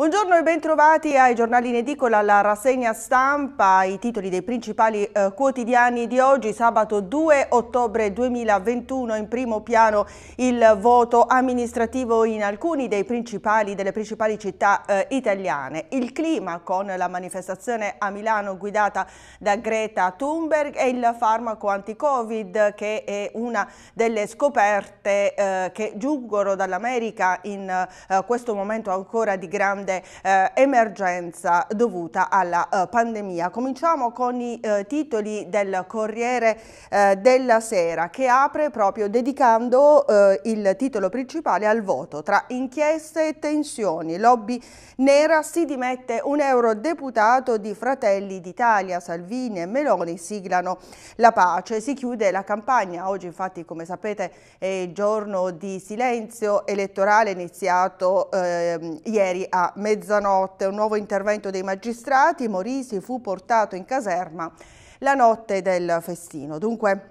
Buongiorno e bentrovati ai giornali in edicola, la rassegna stampa, i titoli dei principali eh, quotidiani di oggi, sabato 2 ottobre 2021, in primo piano il voto amministrativo in alcuni dei principali, delle principali città eh, italiane, il clima con la manifestazione a Milano guidata da Greta Thunberg e il farmaco anti-covid che è una delle scoperte eh, che giungono dall'America in eh, questo momento ancora di grande grande eh, emergenza dovuta alla eh, pandemia. Cominciamo con i eh, titoli del Corriere eh, della Sera che apre proprio dedicando eh, il titolo principale al voto tra inchieste e tensioni. Lobby nera si dimette un eurodeputato di Fratelli d'Italia, Salvini e Meloni siglano la pace. Si chiude la campagna. Oggi infatti come sapete è il giorno di silenzio elettorale iniziato ehm, ieri a mezzanotte. Un nuovo intervento dei magistrati, Morisi fu portato in caserma la notte del festino. Dunque,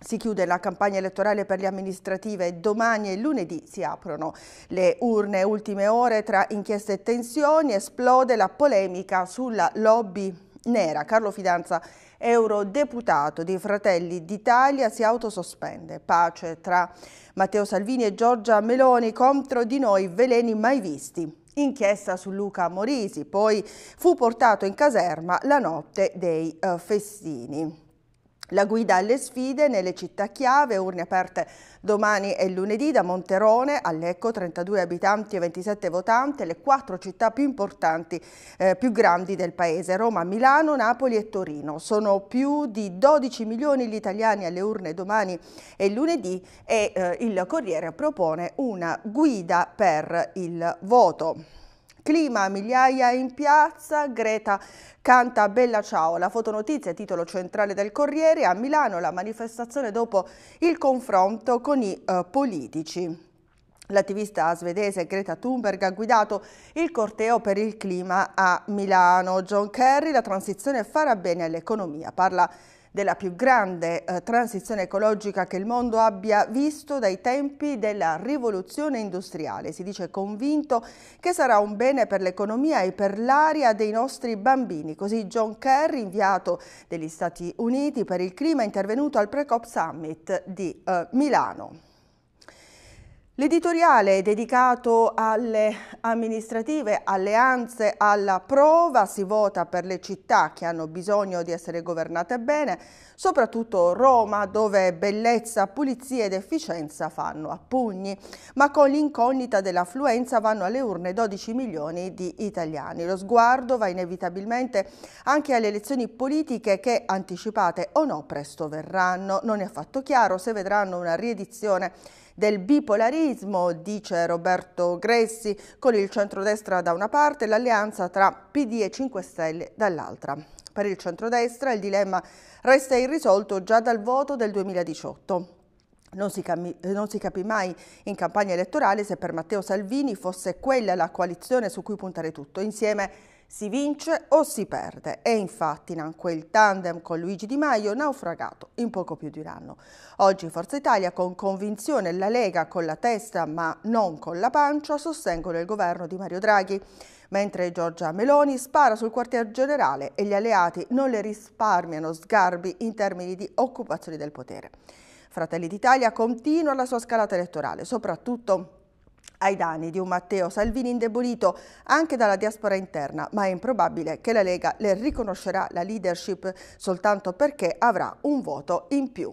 si chiude la campagna elettorale per le amministrative e domani e lunedì si aprono le urne. Ultime ore tra inchieste e tensioni esplode la polemica sulla lobby nera. Carlo Fidanza, eurodeputato dei Fratelli d'Italia, si autosospende. Pace tra Matteo Salvini e Giorgia Meloni contro di noi veleni mai visti inchiesta su Luca Morisi, poi fu portato in caserma la notte dei eh, festini. La guida alle sfide nelle città chiave, urne aperte domani e lunedì da Monterone a Lecco, 32 abitanti e 27 votanti, le quattro città più importanti, eh, più grandi del paese, Roma, Milano, Napoli e Torino. Sono più di 12 milioni gli italiani alle urne domani e lunedì e eh, il Corriere propone una guida per il voto clima, migliaia in piazza, Greta canta Bella Ciao. La fotonotizia, è titolo centrale del Corriere, a Milano la manifestazione dopo il confronto con i eh, politici. L'attivista svedese Greta Thunberg ha guidato il corteo per il clima a Milano. John Kerry, la transizione farà bene all'economia. Parla di della più grande eh, transizione ecologica che il mondo abbia visto dai tempi della rivoluzione industriale. Si dice convinto che sarà un bene per l'economia e per l'aria dei nostri bambini. Così John Kerry, inviato degli Stati Uniti per il clima, è intervenuto al Pre-COP Summit di eh, Milano. L'editoriale è dedicato alle amministrative, alleanze, alla prova, si vota per le città che hanno bisogno di essere governate bene, soprattutto Roma dove bellezza, pulizia ed efficienza fanno a pugni, ma con l'incognita dell'affluenza vanno alle urne 12 milioni di italiani. Lo sguardo va inevitabilmente anche alle elezioni politiche che, anticipate o no, presto verranno. Non è affatto chiaro se vedranno una riedizione del bipolarismo, dice Roberto Gressi, con il centrodestra da una parte e l'alleanza tra PD e 5 Stelle dall'altra. Per il centrodestra il dilemma resta irrisolto già dal voto del 2018. Non si, non si, capì mai in campagna elettorale se per Matteo Salvini fosse quella la coalizione su cui puntare tutto, insieme si vince o si perde. E infatti in quel tandem con Luigi Di Maio naufragato in poco più di un anno. Oggi Forza Italia con convinzione la Lega con la testa ma non con la pancia sostengono il governo di Mario Draghi mentre Giorgia Meloni spara sul quartier generale e gli alleati non le risparmiano sgarbi in termini di occupazione del potere. Fratelli d'Italia continua la sua scalata elettorale, soprattutto ai danni di un Matteo Salvini indebolito anche dalla diaspora interna, ma è improbabile che la Lega le riconoscerà la leadership soltanto perché avrà un voto in più.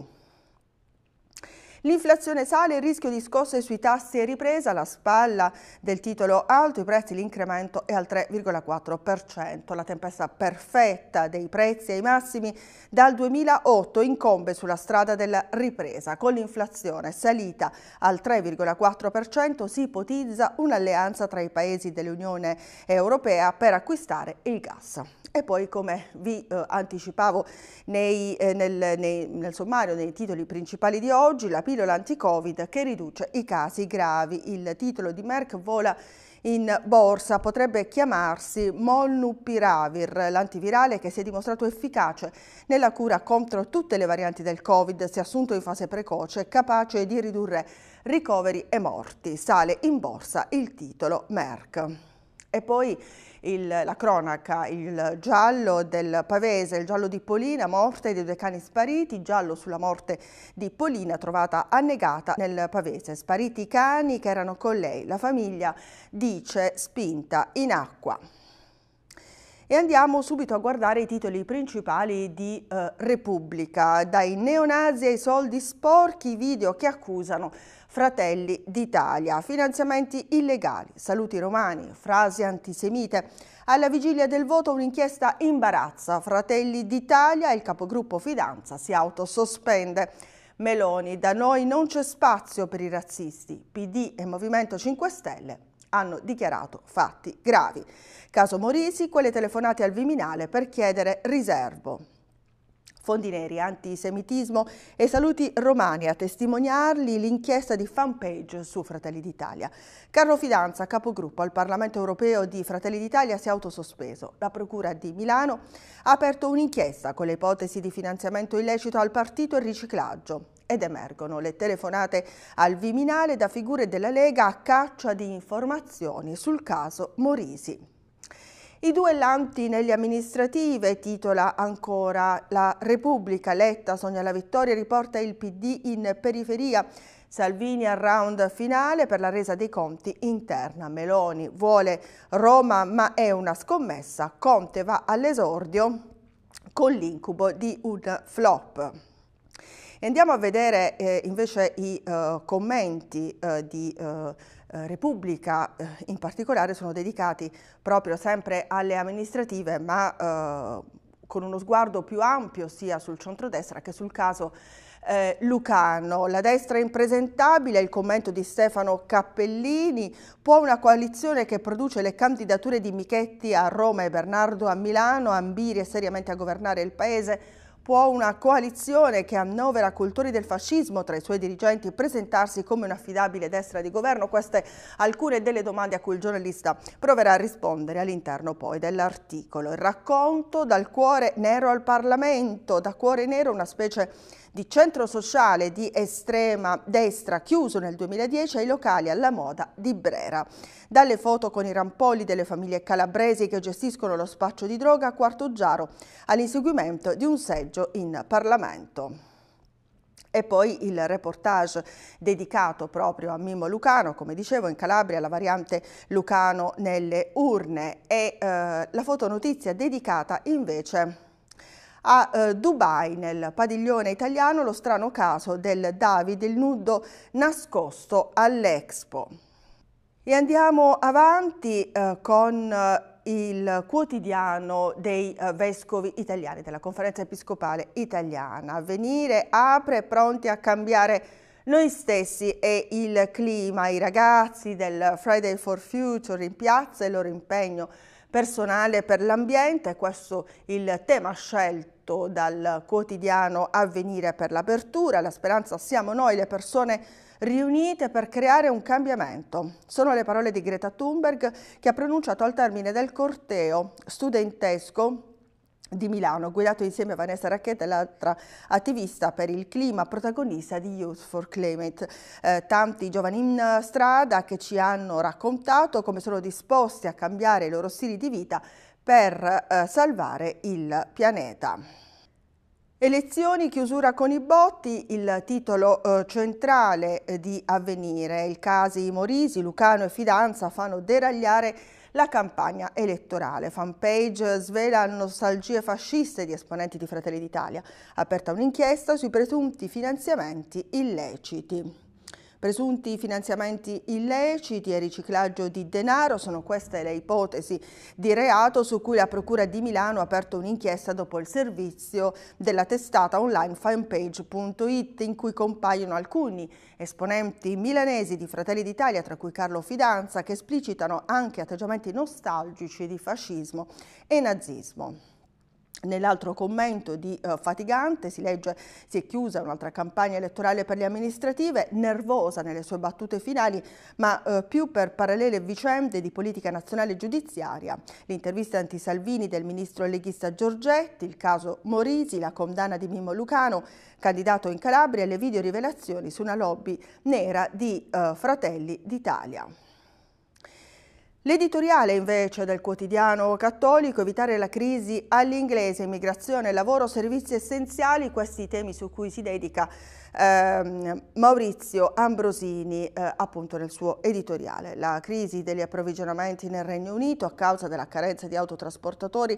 L'inflazione sale, il rischio di scosse sui tassi è ripresa, la spalla del titolo alto, i prezzi l'incremento è al 3,4%. La tempesta perfetta dei prezzi ai massimi dal 2008 incombe sulla strada della ripresa. Con l'inflazione salita al 3,4% si ipotizza un'alleanza tra i paesi dell'Unione Europea per acquistare il gas. E poi come vi eh, anticipavo nei, eh, nel, nei, nel sommario, nei titoli principali di oggi, la pil- aprile l'anti-covid che riduce i casi gravi. Il titolo di Merck vola in borsa potrebbe chiamarsi Molnupiravir, l'antivirale che si è dimostrato efficace nella cura contro tutte le varianti del Covid, si è assunto in fase precoce, capace di ridurre ricoveri e morti. Sale in borsa il titolo Merck. E poi il, la cronaca, il giallo del Pavese, il giallo di Polina, morte dei due cani spariti, giallo sulla morte di Polina trovata annegata nel Pavese. Spariti i cani che erano con lei, la famiglia dice spinta in acqua. E andiamo subito a guardare i titoli principali di eh, Repubblica, dai neonazi ai soldi sporchi, video che accusano Fratelli d'Italia. Finanziamenti illegali, saluti romani, frasi antisemite. Alla vigilia del voto un'inchiesta imbarazza. Fratelli d'Italia e il capogruppo Fidanza si autosospende. Meloni, da noi non c'è spazio per i razzisti. PD e Movimento 5 Stelle hanno dichiarato fatti gravi. Caso Morisi, quelle telefonate al Viminale per chiedere riservo. Fondi neri, antisemitismo e saluti romani a testimoniarli l'inchiesta di fanpage su Fratelli d'Italia. Carlo Fidanza, capogruppo al Parlamento europeo di Fratelli d'Italia, si è autosospeso. La Procura di Milano ha aperto un'inchiesta con le ipotesi di finanziamento illecito al partito e riciclaggio ed emergono le telefonate al Viminale da figure della Lega a caccia di informazioni sul caso Morisi. I duellanti nelle amministrative, titola ancora la Repubblica, Letta, sogna La Vittoria, riporta il PD in periferia. Salvini al round finale per la resa dei conti interna. Meloni vuole Roma ma è una scommessa. Conte va all'esordio con l'incubo di un flop. Andiamo a vedere eh, invece i eh, commenti eh, di eh, eh, Repubblica eh, in particolare sono dedicati proprio sempre alle amministrative ma eh, con uno sguardo più ampio sia sul centrodestra che sul caso eh, Lucano. La destra è impresentabile, il commento di Stefano Cappellini, può una coalizione che produce le candidature di Michetti a Roma e Bernardo a Milano ambire seriamente a governare il paese? Può una coalizione che annovera cultori del fascismo tra i suoi dirigenti presentarsi come un'affidabile destra di governo? Queste alcune delle domande a cui il giornalista proverà a rispondere all'interno poi dell'articolo. Il racconto dal cuore nero al Parlamento, da cuore nero una specie di di centro sociale di estrema destra chiuso nel 2010 ai locali alla moda di Brera. Dalle foto con i rampolli delle famiglie calabresi che gestiscono lo spaccio di droga a Quarto Giaro all'inseguimento di un seggio in Parlamento. E poi il reportage dedicato proprio a Mimmo Lucano, come dicevo in Calabria la variante Lucano nelle urne e eh, la fotonotizia dedicata invece a eh, Dubai, nel padiglione italiano, lo strano caso del Davide, il nudo nascosto all'Expo. E andiamo avanti eh, con eh, il quotidiano dei eh, vescovi italiani, della conferenza episcopale italiana. Venire apre pronti a cambiare noi stessi e il clima, i ragazzi del Friday for Future in piazza e il loro impegno personale per l'ambiente, questo il tema scelto dal quotidiano Avvenire per l'apertura. La speranza siamo noi, le persone riunite per creare un cambiamento. Sono le parole di Greta Thunberg che ha pronunciato al termine del corteo studentesco di Milano, guidato insieme a Vanessa Racchetta, l'altra attivista per il clima, protagonista di Youth for Climate. Eh, tanti giovani in strada che ci hanno raccontato come sono disposti a cambiare i loro stili di vita per eh, salvare il pianeta. Elezioni, chiusura con i botti, il titolo eh, centrale eh, di Avvenire. Il caso Morisi, Lucano e Fidanza fanno deragliare la campagna elettorale. Fanpage svela nostalgie fasciste di esponenti di Fratelli d'Italia, aperta un'inchiesta sui presunti finanziamenti illeciti. Presunti finanziamenti illeciti e riciclaggio di denaro sono queste le ipotesi di reato su cui la Procura di Milano ha aperto un'inchiesta dopo il servizio della testata online fanpage.it in cui compaiono alcuni esponenti milanesi di Fratelli d'Italia, tra cui Carlo Fidanza, che esplicitano anche atteggiamenti nostalgici di fascismo e nazismo. Nell'altro commento di uh, Fatigante si legge si è chiusa un'altra campagna elettorale per le amministrative, nervosa nelle sue battute finali, ma uh, più per parallele vicende di politica nazionale e giudiziaria. L'intervista anti-Salvini del ministro leghista Giorgetti, il caso Morisi, la condanna di Mimmo Lucano, candidato in Calabria, e le video rivelazioni su una lobby nera di uh, Fratelli d'Italia. L'editoriale invece del quotidiano cattolico Evitare la crisi all'inglese, immigrazione, lavoro, servizi essenziali, questi temi su cui si dedica eh, Maurizio Ambrosini eh, appunto nel suo editoriale. La crisi degli approvvigionamenti nel Regno Unito a causa della carenza di autotrasportatori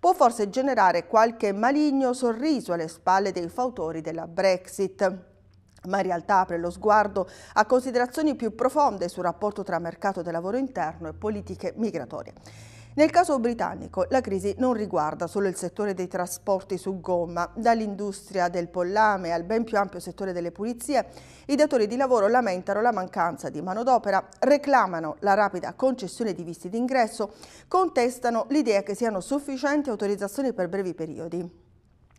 può forse generare qualche maligno sorriso alle spalle dei fautori della Brexit ma in realtà apre lo sguardo a considerazioni più profonde sul rapporto tra mercato del lavoro interno e politiche migratorie. Nel caso britannico la crisi non riguarda solo il settore dei trasporti su gomma, dall'industria del pollame al ben più ampio settore delle pulizie, i datori di lavoro lamentano la mancanza di manodopera, reclamano la rapida concessione di visti d'ingresso, contestano l'idea che siano sufficienti autorizzazioni per brevi periodi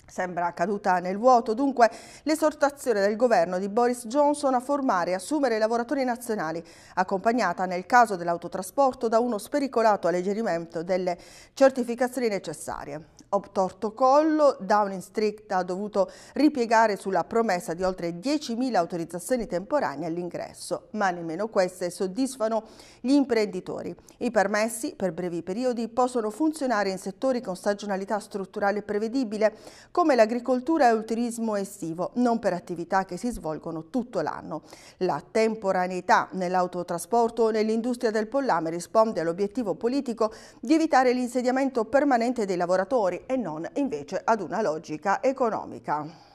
sembra caduta nel vuoto. Dunque l'esortazione del governo di Boris Johnson a formare e assumere i lavoratori nazionali, accompagnata nel caso dell'autotrasporto da uno spericolato alleggerimento delle certificazioni necessarie. Obtorto collo, Downing Street ha dovuto ripiegare sulla promessa di oltre 10.000 autorizzazioni temporanee all'ingresso, ma nemmeno queste soddisfano gli imprenditori. I permessi per brevi periodi possono funzionare in settori con stagionalità strutturale prevedibile, come l'agricoltura e il turismo estivo, non per attività che si svolgono tutto l'anno. La temporaneità nell'autotrasporto o nell'industria del pollame risponde all'obiettivo politico di evitare l'insediamento permanente dei lavoratori e non invece ad una logica economica.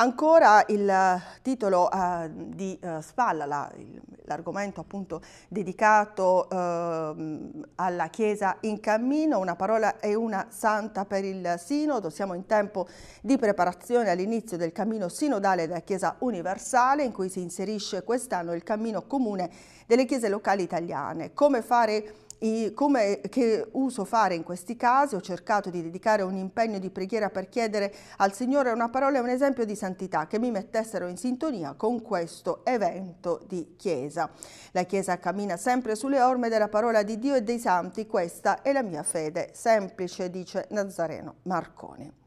Ancora il eh, titolo eh, di eh, Spalla, l'argomento la, appunto dedicato ehm, alla Chiesa in cammino, una parola e una santa per il Sinodo, siamo in tempo di preparazione all'inizio del cammino sinodale della Chiesa Universale in cui si inserisce quest'anno il cammino comune delle chiese locali italiane. Come fare i, come, che uso fare in questi casi, ho cercato di dedicare un impegno di preghiera per chiedere al Signore una parola e un esempio di santità che mi mettessero in sintonia con questo evento di Chiesa. La Chiesa cammina sempre sulle orme della parola di Dio e dei santi, questa è la mia fede semplice, dice Nazareno Marconi.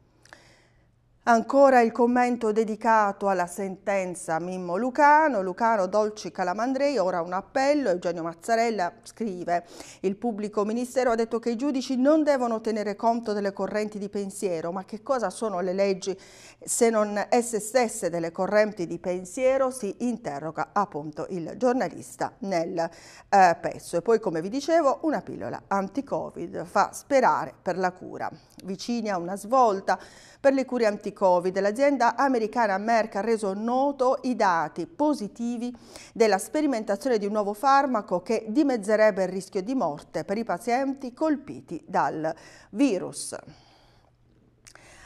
Ancora il commento dedicato alla sentenza Mimmo Lucano, Lucano Dolci Calamandrei, ora un appello, Eugenio Mazzarella scrive il pubblico ministero ha detto che i giudici non devono tenere conto delle correnti di pensiero, ma che cosa sono le leggi se non esse stesse delle correnti di pensiero si interroga appunto il giornalista nel eh, pezzo. E poi come vi dicevo una pillola anti-covid fa sperare per la cura, vicini a una svolta per le cure anticovid Covid, l'azienda americana Merck ha reso noto i dati positivi della sperimentazione di un nuovo farmaco che dimezzerebbe il rischio di morte per i pazienti colpiti dal virus.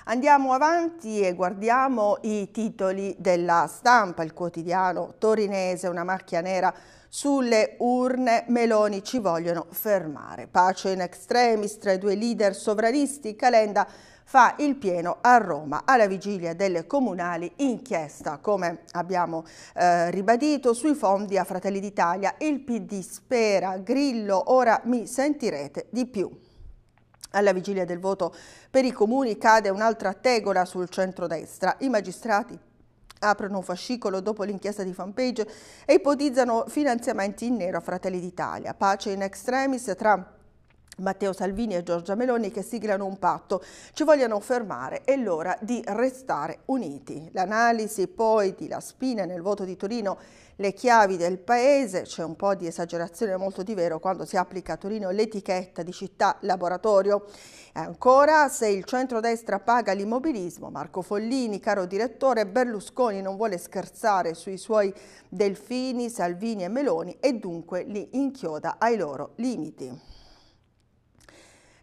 Andiamo avanti e guardiamo i titoli della stampa, il quotidiano torinese, una macchia nera sulle urne, Meloni ci vogliono fermare. Pace in extremis tra i due leader sovranisti, Calenda fa il pieno a Roma alla vigilia delle comunali inchiesta, come abbiamo eh, ribadito, sui fondi a Fratelli d'Italia. Il PD spera, Grillo, ora mi sentirete di più. Alla vigilia del voto per i comuni cade un'altra tegola sul centrodestra. I magistrati aprono un fascicolo dopo l'inchiesta di fanpage e ipotizzano finanziamenti in nero a Fratelli d'Italia. Pace in extremis tra Matteo Salvini e Giorgia Meloni che siglano un patto, ci vogliono fermare, è l'ora di restare uniti. L'analisi poi di La Spina nel voto di Torino, le chiavi del paese, c'è un po' di esagerazione molto di vero quando si applica a Torino l'etichetta di città laboratorio. E ancora se il centrodestra paga l'immobilismo, Marco Follini, caro direttore, Berlusconi non vuole scherzare sui suoi delfini, Salvini e Meloni e dunque li inchioda ai loro limiti.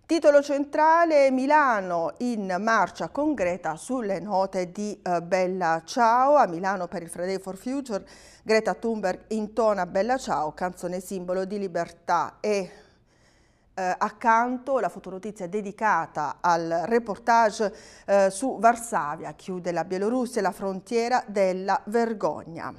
Titolo centrale Milano in marcia concreta sulle note di eh, Bella Ciao. A Milano per il Friday for Future Greta Thunberg intona Bella Ciao, canzone simbolo di libertà e eh, accanto la fotonotizia dedicata al reportage eh, su Varsavia, chiude la Bielorussia e la frontiera della vergogna.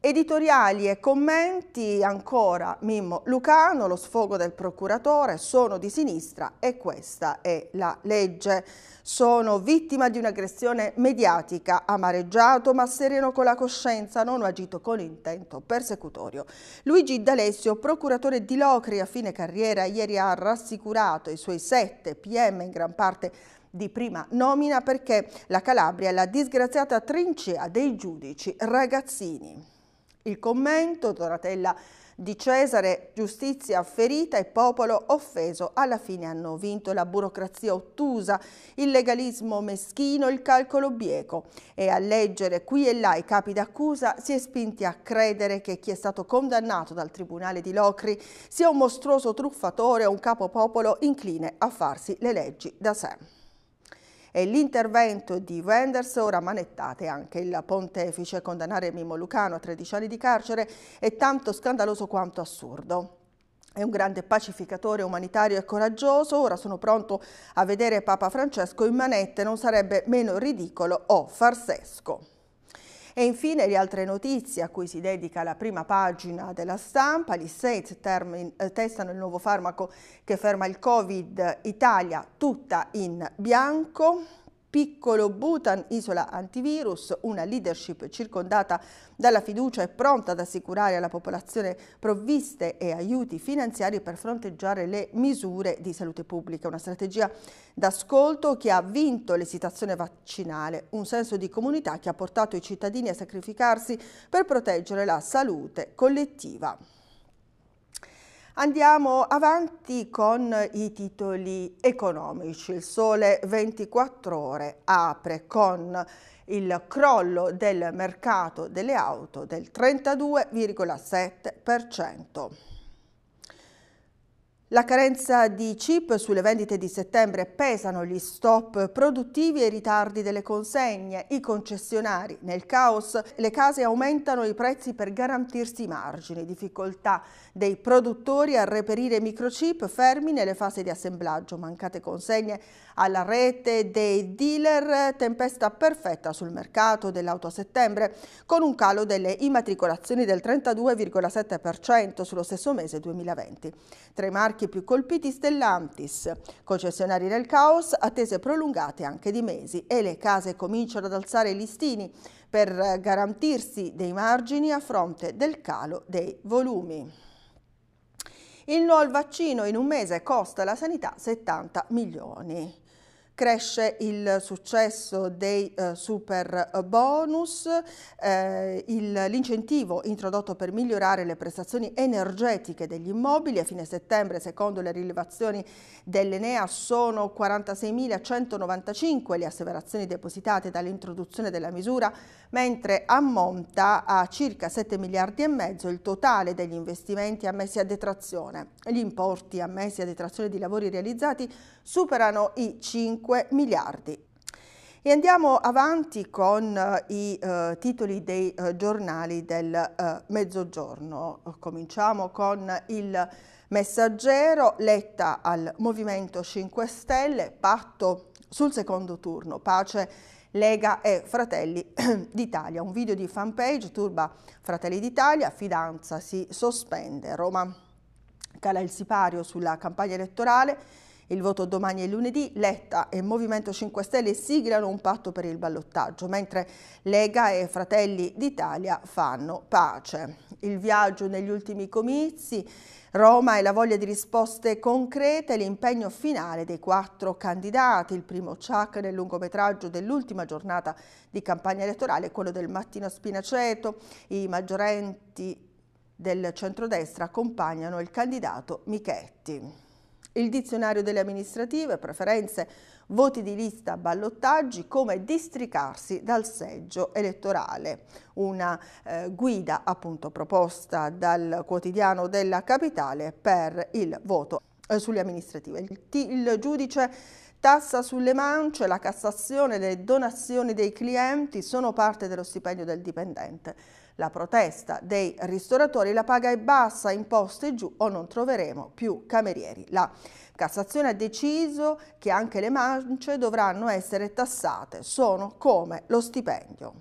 Editoriali e commenti ancora Mimmo Lucano, lo sfogo del procuratore, sono di sinistra e questa è la legge. Sono vittima di un'aggressione mediatica, amareggiato ma sereno con la coscienza, non ho agito con intento persecutorio. Luigi D'Alessio, procuratore di Locri a fine carriera, ieri ha rassicurato i suoi sette PM in gran parte di prima nomina perché la Calabria è la disgraziata trincea dei giudici ragazzini. Il commento, Donatella di Cesare, giustizia ferita e popolo offeso. Alla fine hanno vinto la burocrazia ottusa, il legalismo meschino, il calcolo bieco. E a leggere qui e là i capi d'accusa si è spinti a credere che chi è stato condannato dal tribunale di Locri sia un mostruoso truffatore o un capo popolo incline a farsi le leggi da sé e l'intervento di Wenders, ora manettate anche il pontefice, condannare Mimmo Lucano a 13 anni di carcere è tanto scandaloso quanto assurdo. È un grande pacificatore umanitario e coraggioso, ora sono pronto a vedere Papa Francesco in manette, non sarebbe meno ridicolo o farsesco. E infine le altre notizie a cui si dedica la prima pagina della stampa, gli States eh, testano il nuovo farmaco che ferma il Covid, Italia tutta in bianco, piccolo Bhutan, isola antivirus, una leadership circondata dalla fiducia e pronta ad assicurare alla popolazione provviste e aiuti finanziari per fronteggiare le misure di salute pubblica, una strategia d'ascolto che ha vinto l'esitazione vaccinale, un senso di comunità che ha portato i cittadini a sacrificarsi per proteggere la salute collettiva. Andiamo avanti con i titoli economici. Il Sole 24 ore apre con il crollo del mercato delle auto del 32,7%. La carenza di chip sulle vendite di settembre pesano gli stop produttivi e i ritardi delle consegne, i concessionari nel caos, le case aumentano i prezzi per garantirsi i margini, difficoltà dei produttori a reperire microchip fermi nelle fasi di assemblaggio, mancate consegne alla rete dei dealer, tempesta perfetta sul mercato dell'auto a settembre, con un calo delle immatricolazioni del 32,7% sullo stesso mese 2020. Tra i marchi più colpiti Stellantis, concessionari nel caos, attese prolungate anche di mesi e le case cominciano ad alzare i listini per garantirsi dei margini a fronte del calo dei volumi. Il no al vaccino in un mese costa alla sanità 70 milioni cresce il successo dei eh, super bonus, eh, l'incentivo introdotto per migliorare le prestazioni energetiche degli immobili a fine settembre secondo le rilevazioni dell'Enea sono 46.195 le asseverazioni depositate dall'introduzione della misura mentre ammonta a circa 7 miliardi e mezzo il totale degli investimenti ammessi a detrazione. Gli importi ammessi a detrazione di lavori realizzati superano i 5 5 miliardi. E andiamo avanti con eh, i eh, titoli dei eh, giornali del eh, mezzogiorno. Cominciamo con il messaggero, letta al Movimento 5 Stelle, patto sul secondo turno, pace Lega e Fratelli d'Italia. Un video di fanpage turba Fratelli d'Italia, fidanza si sospende, Roma cala il sipario sulla campagna elettorale, il voto domani e lunedì, Letta e Movimento 5 Stelle siglano un patto per il ballottaggio, mentre Lega e Fratelli d'Italia fanno pace. Il viaggio negli ultimi comizi, Roma e la voglia di risposte concrete, l'impegno finale dei quattro candidati, il primo Ciac nel lungometraggio dell'ultima giornata di campagna elettorale, quello del mattino Spinaceto, i maggiorenti del centrodestra accompagnano il candidato Michetti il dizionario delle amministrative, preferenze, voti di lista, ballottaggi, come districarsi dal seggio elettorale. Una eh, guida appunto proposta dal quotidiano della capitale per il voto eh, sulle amministrative. Il, il giudice Tassa sulle mance, la cassazione, le donazioni dei clienti sono parte dello stipendio del dipendente. La protesta dei ristoratori la paga è bassa, imposte giù o non troveremo più camerieri. La Cassazione ha deciso che anche le mance dovranno essere tassate, sono come lo stipendio.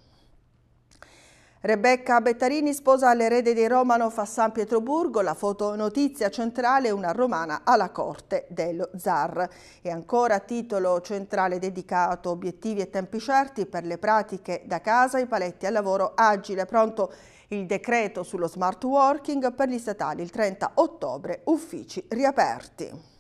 Rebecca Bettarini sposa l'erede dei Romanov a San Pietroburgo, la fotonotizia centrale una romana alla corte dello zar. E ancora titolo centrale dedicato obiettivi e tempi certi per le pratiche da casa, i paletti al lavoro agile, pronto il decreto sullo smart working per gli statali il 30 ottobre, uffici riaperti.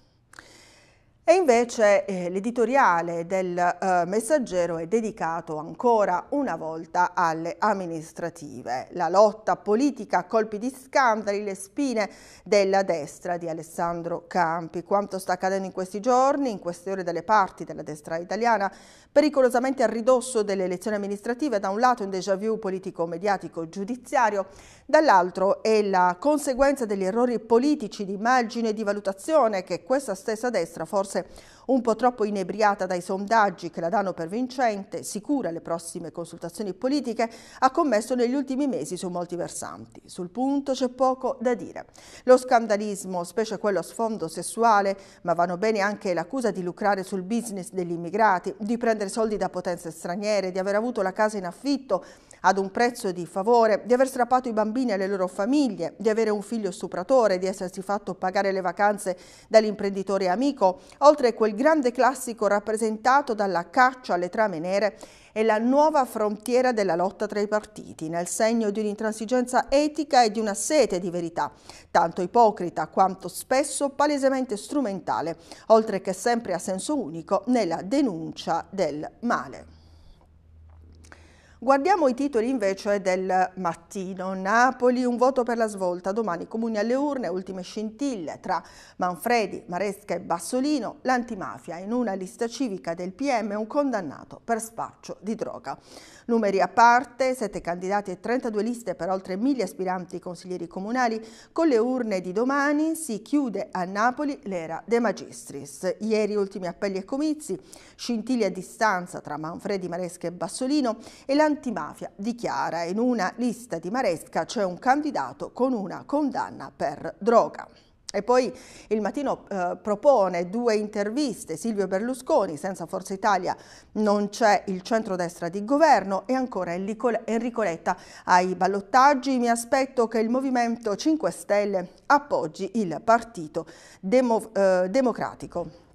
E invece eh, l'editoriale del eh, Messaggero è dedicato ancora una volta alle amministrative. La lotta politica a colpi di scandali, le spine della destra di Alessandro Campi. Quanto sta accadendo in questi giorni, in queste ore dalle parti della destra italiana, pericolosamente a ridosso delle elezioni amministrative, da un lato un déjà vu politico-mediatico-giudiziario, dall'altro è la conseguenza degli errori politici di immagine e di valutazione che questa stessa destra forse Nossa un po' troppo inebriata dai sondaggi che la danno per vincente, sicura le prossime consultazioni politiche, ha commesso negli ultimi mesi su molti versanti. Sul punto c'è poco da dire. Lo scandalismo, specie quello a sfondo sessuale, ma vanno bene anche l'accusa di lucrare sul business degli immigrati, di prendere soldi da potenze straniere, di aver avuto la casa in affitto ad un prezzo di favore, di aver strappato i bambini alle loro famiglie, di avere un figlio stupratore, di essersi fatto pagare le vacanze dall'imprenditore amico, oltre a quel grande classico rappresentato dalla caccia alle trame nere e la nuova frontiera della lotta tra i partiti, nel segno di un'intransigenza etica e di una sete di verità, tanto ipocrita quanto spesso palesemente strumentale, oltre che sempre a senso unico nella denuncia del male. Guardiamo i titoli invece del mattino. Napoli, un voto per la svolta, domani comuni alle urne, ultime scintille tra Manfredi, Maresca e Bassolino, l'antimafia in una lista civica del PM un condannato per spaccio di droga. Numeri a parte, 7 candidati e 32 liste per oltre 1000 aspiranti consiglieri comunali, con le urne di domani si chiude a Napoli l'era De Magistris. Ieri ultimi appelli e comizi, scintille a distanza tra Manfredi, Maresca e Bassolino e la antimafia dichiara in una lista di Maresca c'è un candidato con una condanna per droga. E poi il mattino eh, propone due interviste, Silvio Berlusconi, senza Forza Italia non c'è il centrodestra di governo e ancora Enrico Letta ai ballottaggi. Mi aspetto che il Movimento 5 Stelle appoggi il Partito Demo eh, Democratico.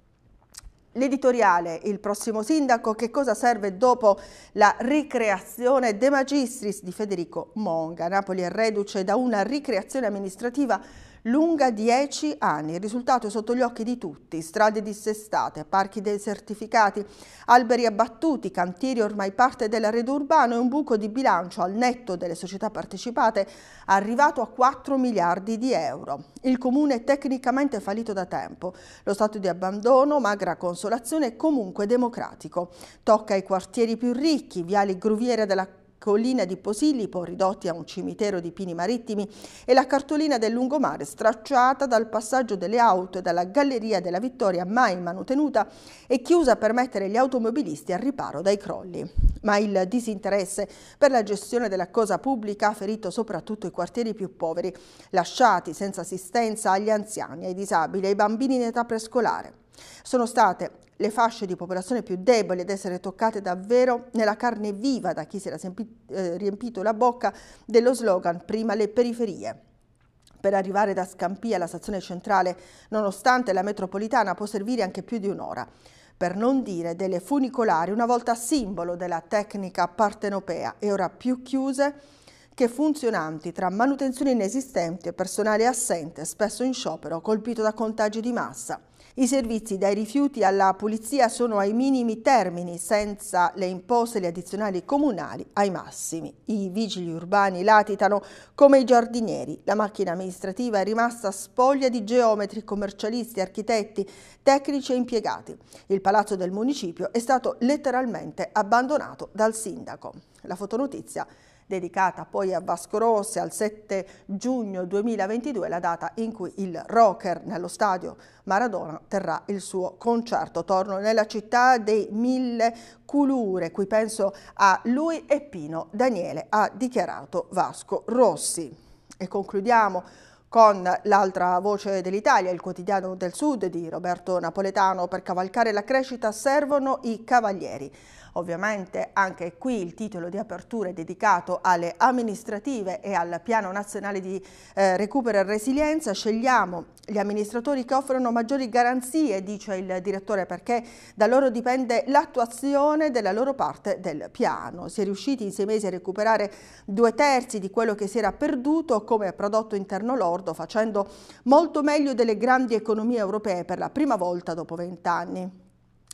L'editoriale, il prossimo sindaco, che cosa serve dopo la ricreazione De Magistris di Federico Monga. Napoli è reduce da una ricreazione amministrativa lunga 10 anni. Il risultato è sotto gli occhi di tutti, strade dissestate, parchi desertificati, alberi abbattuti, cantieri ormai parte dell'arredo urbano e un buco di bilancio al netto delle società partecipate arrivato a 4 miliardi di euro. Il comune è tecnicamente fallito da tempo. Lo stato di abbandono, magra consolazione, è comunque democratico. Tocca ai quartieri più ricchi, viali gruviere della collina di Posillipo, ridotti a un cimitero di pini marittimi e la cartolina del lungomare stracciata dal passaggio delle auto e dalla galleria della Vittoria mai manutenuta e chiusa per mettere gli automobilisti al riparo dai crolli. Ma il disinteresse per la gestione della cosa pubblica ha ferito soprattutto i quartieri più poveri, lasciati senza assistenza agli anziani, ai disabili, ai bambini in età prescolare. Sono state le fasce di popolazione più deboli ad essere toccate davvero nella carne viva da chi si era eh, riempito la bocca dello slogan prima le periferie. Per arrivare da Scampia alla stazione centrale, nonostante la metropolitana, può servire anche più di un'ora. Per non dire delle funicolari, una volta simbolo della tecnica partenopea e ora più chiuse che funzionanti tra manutenzioni inesistenti e personale assente, spesso in sciopero, colpito da contagi di massa. I servizi dai rifiuti alla pulizia sono ai minimi termini, senza le imposte e le addizionali comunali ai massimi. I vigili urbani latitano come i giardinieri. La macchina amministrativa è rimasta spoglia di geometri, commercialisti, architetti, tecnici e impiegati. Il palazzo del municipio è stato letteralmente abbandonato dal sindaco. La fotonotizia dedicata poi a Vasco Rossi al 7 giugno 2022, la data in cui il rocker nello stadio Maradona terrà il suo concerto. Torno nella città dei mille culure, qui penso a lui e Pino Daniele, ha dichiarato Vasco Rossi. E concludiamo con l'altra voce dell'Italia, il quotidiano del sud di Roberto Napoletano, per cavalcare la crescita servono i cavalieri. Ovviamente anche qui il titolo di apertura è dedicato alle amministrative e al piano nazionale di eh, recupero e resilienza. Scegliamo gli amministratori che offrono maggiori garanzie, dice il direttore, perché da loro dipende l'attuazione della loro parte del piano. Si è riusciti in sei mesi a recuperare due terzi di quello che si era perduto come prodotto interno lordo, facendo molto meglio delle grandi economie europee per la prima volta dopo vent'anni.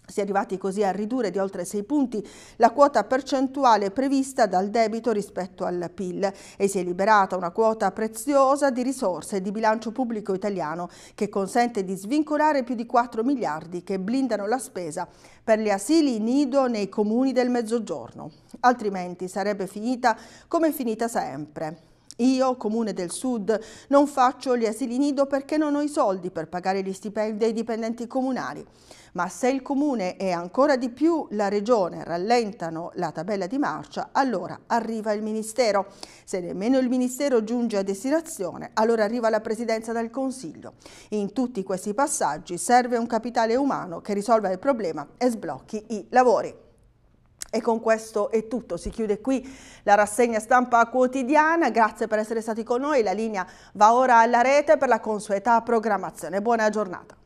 Si è arrivati così a ridurre di oltre 6 punti la quota percentuale prevista dal debito rispetto al PIL e si è liberata una quota preziosa di risorse di bilancio pubblico italiano che consente di svincolare più di 4 miliardi che blindano la spesa per gli asili nido nei comuni del Mezzogiorno. Altrimenti sarebbe finita come è finita sempre, io, comune del sud, non faccio gli asili nido perché non ho i soldi per pagare gli stipendi ai dipendenti comunali. Ma se il comune e ancora di più la regione rallentano la tabella di marcia, allora arriva il ministero. Se nemmeno il ministero giunge a destinazione, allora arriva la presidenza del consiglio. In tutti questi passaggi serve un capitale umano che risolva il problema e sblocchi i lavori. E con questo è tutto, si chiude qui la rassegna stampa quotidiana, grazie per essere stati con noi, la linea va ora alla rete per la consueta programmazione. Buona giornata.